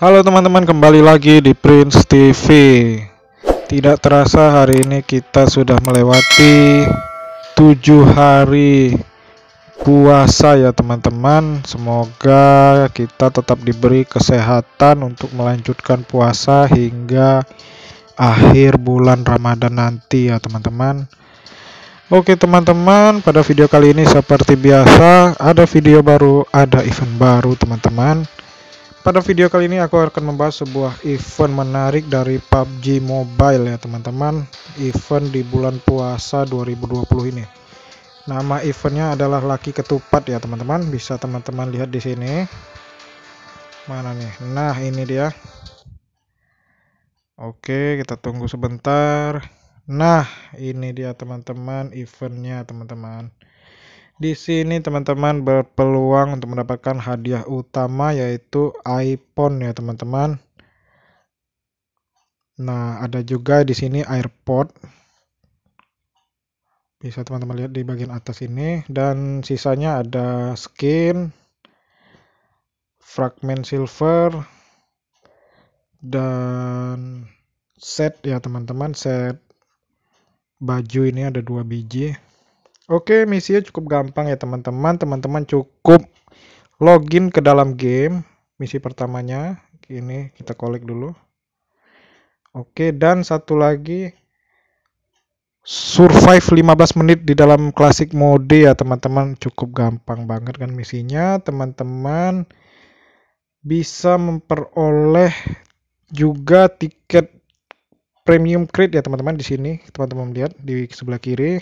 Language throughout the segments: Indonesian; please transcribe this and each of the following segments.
Halo teman-teman, kembali lagi di Prince TV. Tidak terasa hari ini kita sudah melewati 7 hari puasa ya teman-teman. Semoga kita tetap diberi kesehatan untuk melanjutkan puasa hingga akhir bulan Ramadan nanti ya teman-teman. Oke teman-teman, pada video kali ini seperti biasa ada video baru, ada event baru teman-teman. Pada video kali ini aku akan membahas sebuah event menarik dari PUBG Mobile ya teman-teman. Event di bulan puasa 2020 ini. Nama eventnya adalah Laki Ketupat ya teman-teman. Bisa teman-teman lihat di sini. Mana nih? Nah ini dia. Oke, kita tunggu sebentar. Nah, ini dia teman-teman eventnya teman-teman. Di sini teman-teman berpeluang untuk mendapatkan hadiah utama yaitu iPhone ya teman-teman. Nah, ada juga di sini AirPod. Bisa teman-teman lihat di bagian atas ini dan sisanya ada skin, fragment silver dan set ya teman-teman set baju ini ada dua biji oke misinya cukup gampang ya teman-teman teman-teman cukup login ke dalam game misi pertamanya ini kita collect dulu oke dan satu lagi survive 15 menit di dalam klasik mode ya teman-teman cukup gampang banget kan misinya teman-teman bisa memperoleh juga tiket premium crate ya teman-teman di sini teman-teman lihat di sebelah kiri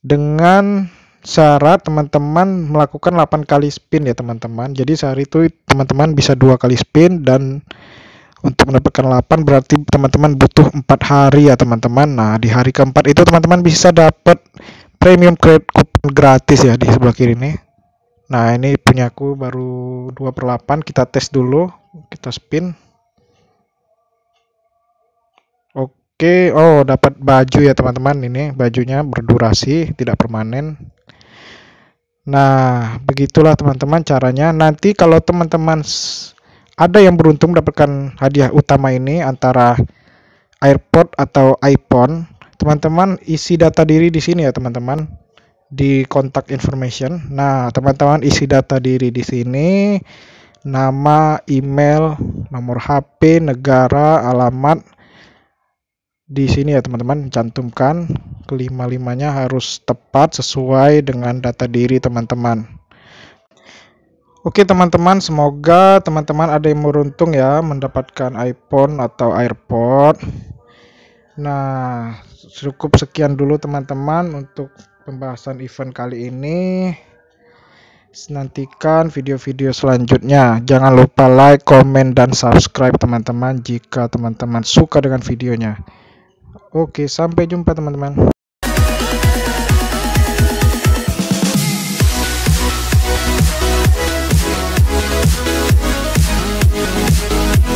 dengan syarat teman-teman melakukan 8 kali spin ya teman-teman jadi sehari itu teman-teman bisa dua kali spin dan untuk mendapatkan 8 berarti teman-teman butuh empat hari ya teman-teman nah di hari keempat itu teman-teman bisa dapat premium credit kupon gratis ya di sebelah kiri ini nah ini punyaku baru 2 per 8 kita tes dulu kita spin Oke, oh dapat baju ya teman-teman ini bajunya berdurasi tidak permanen. Nah begitulah teman-teman caranya. Nanti kalau teman-teman ada yang beruntung mendapatkan hadiah utama ini antara AirPod atau iPhone, teman-teman isi data diri di sini ya teman-teman di kontak information. Nah teman-teman isi data diri di sini, nama, email, nomor HP, negara, alamat di sini ya teman-teman cantumkan kelima-limanya harus tepat sesuai dengan data diri teman-teman Oke teman-teman semoga teman-teman ada yang beruntung ya mendapatkan iPhone atau AirPod Nah cukup sekian dulu teman-teman untuk pembahasan event kali ini nantikan video-video selanjutnya. Jangan lupa like, komen, dan subscribe teman-teman jika teman-teman suka dengan videonya. Oke, sampai jumpa teman-teman.